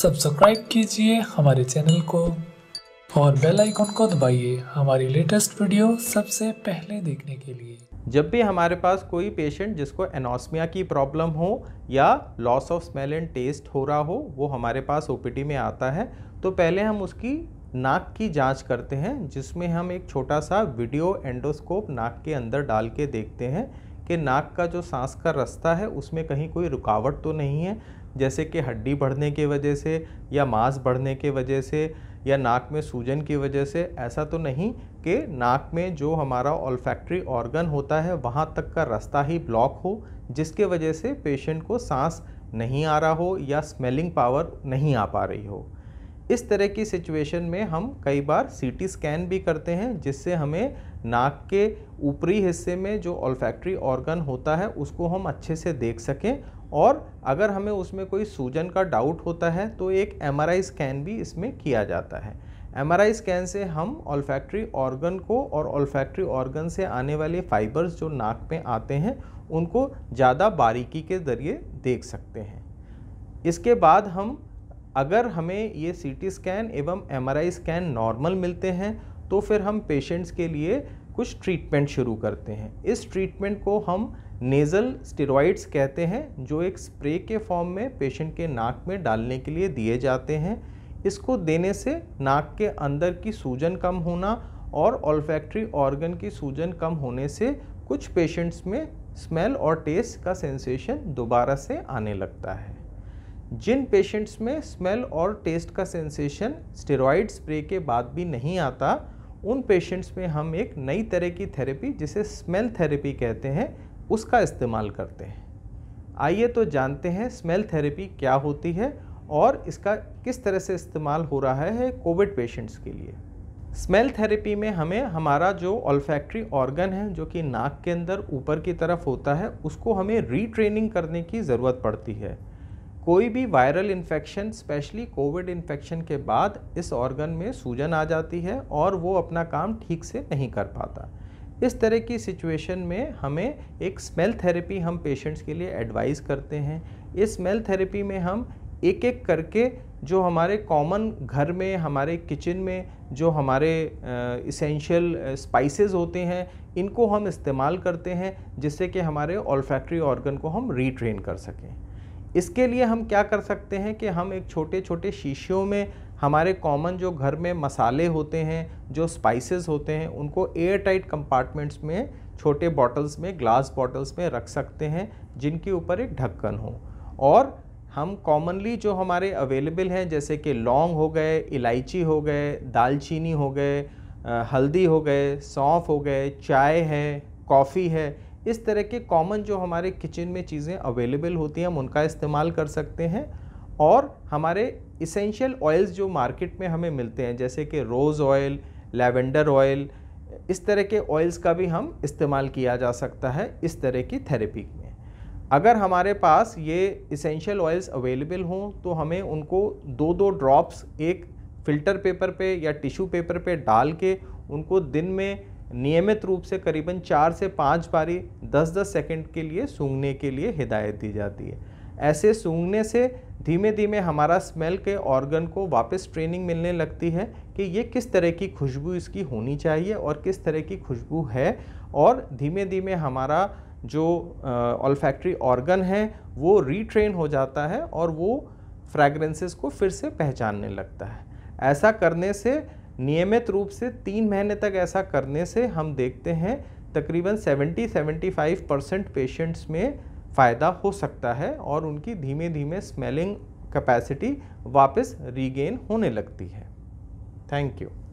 subscribe कीजिए हमारे channel को और बेल आइकन को दबाइए हमारी लेटेस्ट वीडियो सबसे पहले देखने के लिए जब भी हमारे पास कोई पेशेंट जिसको एनोसमिया की प्रॉब्लम हो या loss of smell and taste हो रहा हो वो हमारे पास ओपीडी में आता है तो पहले हम उसकी नाक की जांच करते हैं जिसमें हम एक छोटा सा वीडियो एंडोस्कोप नाक के अंदर डाल के देखते हैं कि नाक का जो सांस का रास्ता है उसमें कहीं कोई रुकावट तो नहीं है जैसे कि हड्डी बढ़ने की वजह से या मांस बढ़ने की वजह से या नाक में सूजन की वजह से ऐसा तो नहीं कि नाक में जो हमारा ऑल्फैक्ट्री ऑर्गन होता है वहाँ तक का रास्ता ही ब्लॉक हो जिसके वजह से पेशेंट को सांस नहीं आ रहा हो या स्मेलिंग पावर नहीं आ पा रही हो इस तरह की सिचुएशन में हम कई बार सीटी स्कैन भी करते हैं जिससे हमें नाक के ऊपरी हिस्से में जो ऑल्फैक्ट्री ऑर्गन होता है उसको हम अच्छे से देख सकें और अगर हमें उसमें कोई सूजन का डाउट होता है तो एक एम स्कैन भी इसमें किया जाता है एम स्कैन से हम ऑल्फैक्ट्री ऑर्गन को और ऑल्फैक्ट्री ऑर्गन से आने वाले फाइबर्स जो नाक में आते हैं उनको ज़्यादा बारीकी के ज़रिए देख सकते हैं इसके बाद हम अगर हमें ये सी टी स्कैन एवं एम स्कैन नॉर्मल मिलते हैं तो फिर हम पेशेंट्स के लिए कुछ ट्रीटमेंट शुरू करते हैं इस ट्रीटमेंट को हम नेज़ल स्टेरॉइड्स कहते हैं जो एक स्प्रे के फॉर्म में पेशेंट के नाक में डालने के लिए दिए जाते हैं इसको देने से नाक के अंदर की सूजन कम होना और ऑल्फैक्ट्री ऑर्गन की सूजन कम होने से कुछ पेशेंट्स में स्मेल और टेस्ट का सेंसेशन दोबारा से आने लगता है जिन पेशेंट्स में स्मेल और टेस्ट का सेंसेशन स्टेरॉइड स्प्रे के बाद भी नहीं आता उन पेशेंट्स में हम एक नई तरह की थेरेपी जिसे स्मेल थेरेपी कहते हैं उसका इस्तेमाल करते हैं आइए तो जानते हैं स्मेल थेरेपी क्या होती है और इसका किस तरह से इस्तेमाल हो रहा है कोविड पेशेंट्स के लिए स्मेल थेरेपी में हमें हमारा जो ऑल्फैक्ट्री ऑर्गन है जो कि नाक के अंदर ऊपर की तरफ होता है उसको हमें रीट्रेनिंग करने की ज़रूरत पड़ती है कोई भी viral infection specially covid infection के बाद इस ऑर्गन में सूजन आ जाती है और वो अपना काम ठीक से नहीं कर पाता इस तरह की सिचुएशन में हमें एक स्मेल थेरेपी हम पेशेंट्स के लिए एडवाइस करते हैं इस स्मेल थेरेपी में हम एक एक करके जो हमारे कॉमन घर में हमारे किचन में जो हमारे इसेंशियल स्पाइसेस होते हैं इनको हम इस्तेमाल करते हैं जिससे कि हमारे ऑल्फैक्ट्री ऑर्गन को हम रीट्रेन कर सकें इसके लिए हम क्या कर सकते हैं कि हम एक छोटे छोटे शीशियों में हमारे कॉमन जो घर में मसाले होते हैं जो स्पाइसेस होते हैं उनको एयर टाइट कंपार्टमेंट्स में छोटे बॉटल्स में ग्लास बॉटल्स में रख सकते हैं जिनके ऊपर एक ढक्कन हो और हम कॉमनली जो हमारे अवेलेबल हैं जैसे कि लौंग हो गए इलायची हो गए दालचीनी हो गए हल्दी हो गए सौंफ हो गए चाय है कॉफ़ी है इस तरह के कॉमन जो हमारे किचन में चीज़ें अवेलेबल होती हैं हम उनका इस्तेमाल कर सकते हैं और हमारे इसेंशियल ऑयल्स जो मार्केट में हमें मिलते हैं जैसे कि रोज़ ऑयल लेवेंडर ऑयल इस तरह के ऑयल्स का भी हम इस्तेमाल किया जा सकता है इस तरह की थेरेपी में अगर हमारे पास ये इसेंशियल ऑयल्स अवेलेबल हों तो हमें उनको दो दो ड्रॉप्स एक फ़िल्टर पेपर पे या टिश्यू पेपर पे डाल के उनको दिन में नियमित रूप से करीबन चार से पाँच बारी दस दस सेकेंड के लिए सूंघने के लिए हिदायत दी जाती है ऐसे सूंघने से धीमे धीमे हमारा स्मेल के ऑर्गन को वापस ट्रेनिंग मिलने लगती है कि ये किस तरह की खुशबू इसकी होनी चाहिए और किस तरह की खुशबू है और धीमे धीमे हमारा जो ऑल्फैक्ट्री ऑर्गन है वो रीट्रेन हो जाता है और वो फ्रैग्रेंसेस को फिर से पहचानने लगता है ऐसा करने से नियमित रूप से तीन महीने तक ऐसा करने से हम देखते हैं तकरीबन 70-75 परसेंट पेशेंट्स में फ़ायदा हो सकता है और उनकी धीमे धीमे स्मेलिंग कैपेसिटी वापस रीगेन होने लगती है थैंक यू